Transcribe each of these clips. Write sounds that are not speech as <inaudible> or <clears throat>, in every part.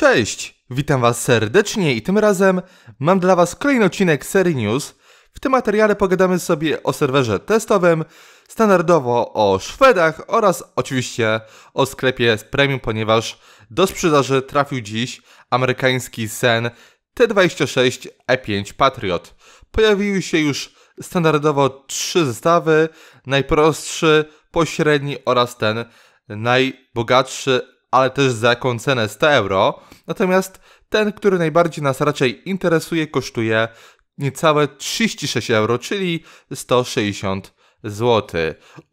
Cześć, witam Was serdecznie i tym razem mam dla Was kolejny odcinek serii news. W tym materiale pogadamy sobie o serwerze testowym, standardowo o Szwedach oraz oczywiście o sklepie z premium, ponieważ do sprzedaży trafił dziś amerykański sen T26 E5 Patriot. Pojawiły się już standardowo trzy zestawy, najprostszy, pośredni oraz ten najbogatszy ale też za jaką cenę 100 euro. Natomiast ten, który najbardziej nas raczej interesuje, kosztuje niecałe 36 euro, czyli 160 zł.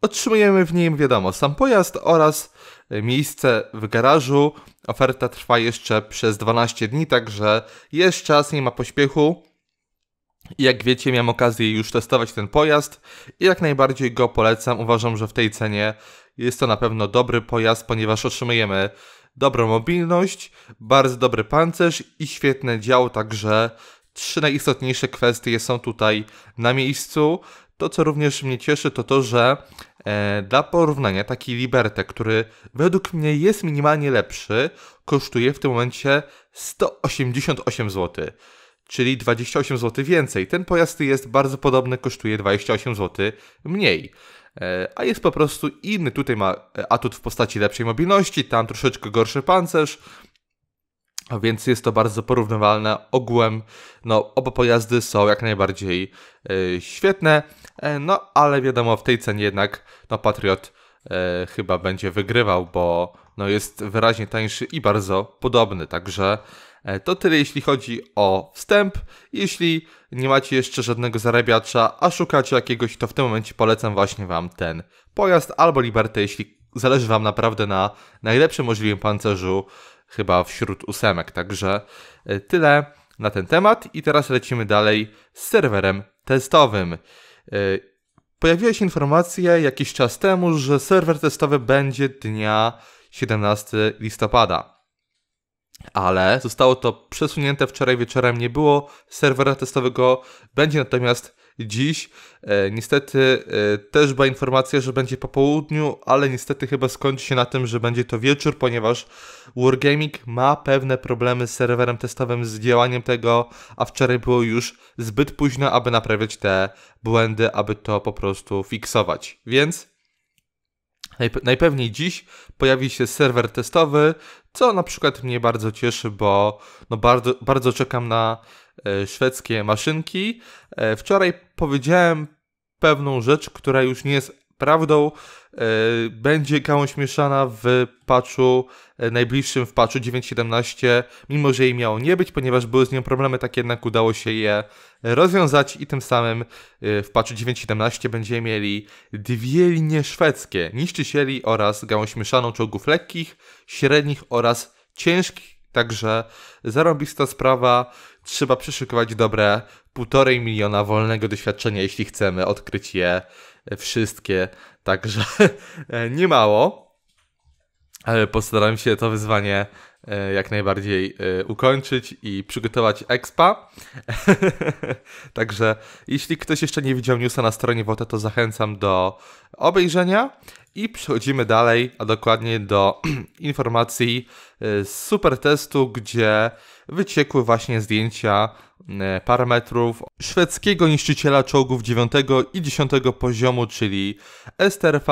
Otrzymujemy w nim, wiadomo, sam pojazd oraz miejsce w garażu. Oferta trwa jeszcze przez 12 dni, także jest czas, nie ma pośpiechu. Jak wiecie, miałem okazję już testować ten pojazd i jak najbardziej go polecam. Uważam, że w tej cenie jest to na pewno dobry pojazd, ponieważ otrzymujemy dobrą mobilność, bardzo dobry pancerz i świetne dział, także trzy najistotniejsze kwestie są tutaj na miejscu. To, co również mnie cieszy, to to, że e, dla porównania taki Libertę, który według mnie jest minimalnie lepszy, kosztuje w tym momencie 188 zł czyli 28 zł więcej. Ten pojazd jest bardzo podobny, kosztuje 28 zł mniej. E, a jest po prostu inny. Tutaj ma e, atut w postaci lepszej mobilności, tam troszeczkę gorszy pancerz, więc jest to bardzo porównywalne ogółem. No, oba pojazdy są jak najbardziej e, świetne, no ale wiadomo, w tej cenie jednak no, Patriot chyba będzie wygrywał, bo no, jest wyraźnie tańszy i bardzo podobny. Także E, to tyle jeśli chodzi o wstęp. Jeśli nie macie jeszcze żadnego zarabiacza, a szukacie jakiegoś, to w tym momencie polecam właśnie Wam ten pojazd albo Libertę, jeśli zależy Wam naprawdę na najlepszym możliwym pancerzu, chyba wśród ósemek. Także e, tyle na ten temat i teraz lecimy dalej z serwerem testowym. E, pojawiła się informacja jakiś czas temu, że serwer testowy będzie dnia 17 listopada ale zostało to przesunięte wczoraj wieczorem, nie było serwera testowego, będzie natomiast dziś. E, niestety e, też była informacja, że będzie po południu, ale niestety chyba skończy się na tym, że będzie to wieczór, ponieważ Wargaming ma pewne problemy z serwerem testowym, z działaniem tego, a wczoraj było już zbyt późno, aby naprawiać te błędy, aby to po prostu fiksować. Więc Najpewniej dziś pojawi się serwer testowy, co na przykład mnie bardzo cieszy, bo no bardzo, bardzo czekam na e, szwedzkie maszynki. E, wczoraj powiedziałem pewną rzecz, która już nie jest prawdą, E, będzie gałąź mieszana w patchu e, najbliższym, w patchu 9.17, mimo że jej miało nie być, ponieważ były z nią problemy, tak jednak udało się je rozwiązać i tym samym e, w patchu 9.17 będziemy mieli dwie linie szwedzkie, niszczycieli oraz gałąź mieszaną czołgów lekkich, średnich oraz ciężkich Także zarobista sprawa, trzeba przeszykować dobre półtorej miliona wolnego doświadczenia, jeśli chcemy odkryć je wszystkie. Także <laughs> niemało, ale postaram się to wyzwanie E, jak najbardziej e, ukończyć i przygotować expa. <laughs> Także jeśli ktoś jeszcze nie widział newsa na stronie WOTE, to zachęcam do obejrzenia. I przechodzimy dalej, a dokładnie do <clears throat> informacji e, z super testu, gdzie wyciekły właśnie zdjęcia parametrów szwedzkiego niszczyciela czołgów 9 i 10 poziomu, czyli STRV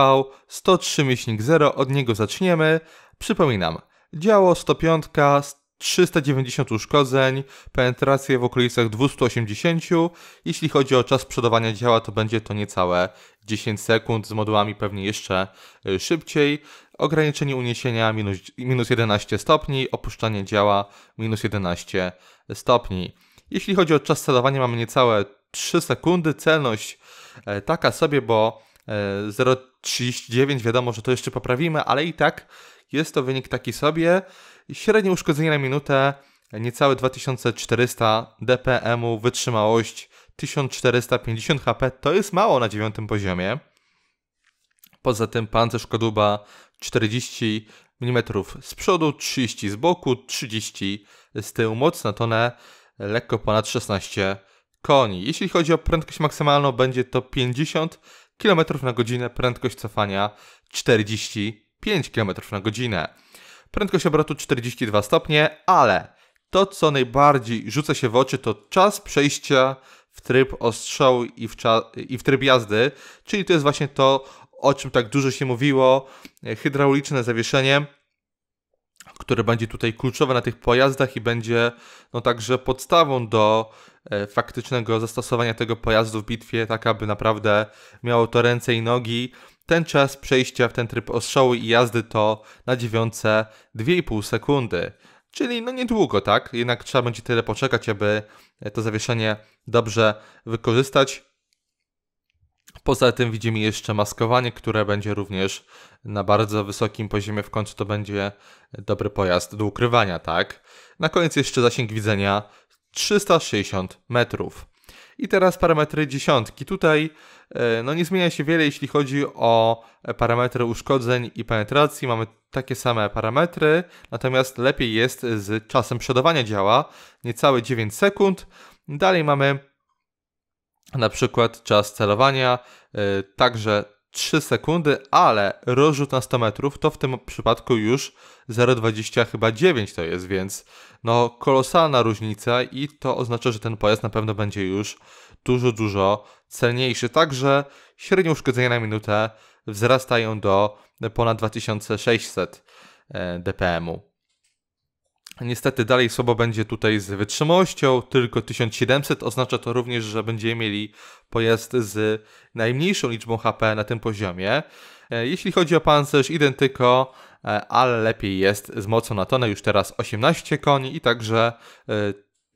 103-0. Od niego zaczniemy. Przypominam, Działo 105, 390 uszkodzeń, penetrację w okolicach 280. Jeśli chodzi o czas sprzedawania działa, to będzie to niecałe 10 sekund, z modułami pewnie jeszcze y, szybciej. Ograniczenie uniesienia minus, minus 11 stopni, opuszczanie działa minus 11 stopni. Jeśli chodzi o czas celowania, mamy niecałe 3 sekundy. Celność e, taka sobie, bo 0,39 wiadomo, że to jeszcze poprawimy, ale i tak jest to wynik taki sobie. Średnie uszkodzenie na minutę niecałe 2400 dpm, wytrzymałość 1450 HP, to jest mało na dziewiątym poziomie. Poza tym pancerz Koduba 40 mm z przodu, 30 z boku, 30 z tyłu, moc na tonę lekko ponad 16 koni. Jeśli chodzi o prędkość maksymalną, będzie to 50 km na godzinę, prędkość cofania 45 km na godzinę. Prędkość obrotu 42 stopnie, ale to co najbardziej rzuca się w oczy to czas przejścia w tryb ostrzału i w, i w tryb jazdy, czyli to jest właśnie to, o czym tak dużo się mówiło, e, hydrauliczne zawieszenie które będzie tutaj kluczowe na tych pojazdach i będzie no także podstawą do e, faktycznego zastosowania tego pojazdu w bitwie, tak aby naprawdę miało to ręce i nogi. Ten czas przejścia w ten tryb ostrzału i jazdy to na dziewiątce 2,5 sekundy. Czyli no niedługo, tak? Jednak trzeba będzie tyle poczekać, aby e, to zawieszenie dobrze wykorzystać. Poza tym widzimy jeszcze maskowanie, które będzie również na bardzo wysokim poziomie. W końcu to będzie dobry pojazd do ukrywania, tak? Na koniec jeszcze zasięg widzenia 360 metrów. I teraz parametry dziesiątki. Tutaj e, no, nie zmienia się wiele, jeśli chodzi o parametry uszkodzeń i penetracji. Mamy takie same parametry, natomiast lepiej jest z czasem przodowania działa, niecałe 9 sekund. Dalej mamy na przykład czas celowania, y, także 3 sekundy, ale rozrzut na 100 metrów to w tym przypadku już 0,20 chyba 9 to jest, więc no kolosalna różnica i to oznacza, że ten pojazd na pewno będzie już dużo, dużo celniejszy. Także średnie uszkodzenia na minutę wzrastają do ponad 2600 e, dpm-u. Niestety dalej słabo będzie tutaj z wytrzymałością, tylko 1700 oznacza to również, że będziemy mieli pojazd z najmniejszą liczbą HP na tym poziomie. E, jeśli chodzi o pancerz, identyko, e, ale lepiej jest z mocą na tonę, już teraz 18 koni i także e,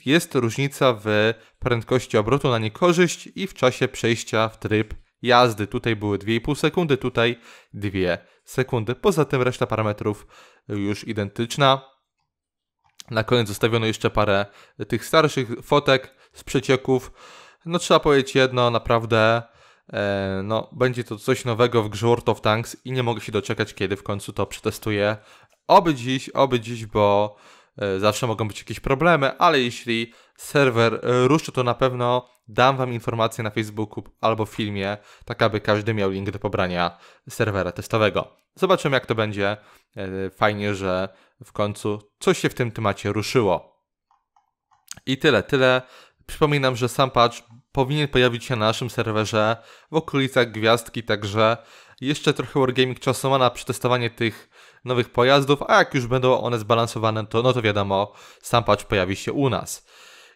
jest różnica w prędkości obrotu na niekorzyść i w czasie przejścia w tryb jazdy. Tutaj były 2,5 sekundy, tutaj 2 sekundy. Poza tym reszta parametrów już identyczna. Na koniec zostawiono jeszcze parę tych starszych fotek z przecieków. No trzeba powiedzieć jedno, naprawdę e, no, będzie to coś nowego w grze World of Tanks i nie mogę się doczekać, kiedy w końcu to przetestuję. Oby dziś, oby dziś, bo e, zawsze mogą być jakieś problemy, ale jeśli serwer ruszy, to na pewno dam Wam informację na Facebooku albo w filmie, tak aby każdy miał link do pobrania serwera testowego. Zobaczymy, jak to będzie. E, fajnie, że w końcu coś się w tym temacie ruszyło. I tyle, tyle. Przypominam, że sam patch powinien pojawić się na naszym serwerze w okolicach gwiazdki, także jeszcze trochę Wargaming czasu ma na przetestowanie tych nowych pojazdów, a jak już będą one zbalansowane, to no to wiadomo, sam patch pojawi się u nas.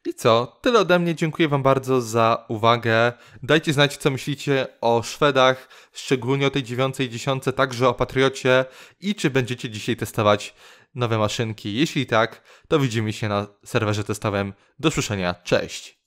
I co? Tyle ode mnie. Dziękuję Wam bardzo za uwagę. Dajcie znać, co myślicie o Szwedach, szczególnie o tej dziewiątej dziesiątce, także o Patriocie i czy będziecie dzisiaj testować nowe maszynki. Jeśli tak, to widzimy się na serwerze testowym. Do słyszenia. Cześć!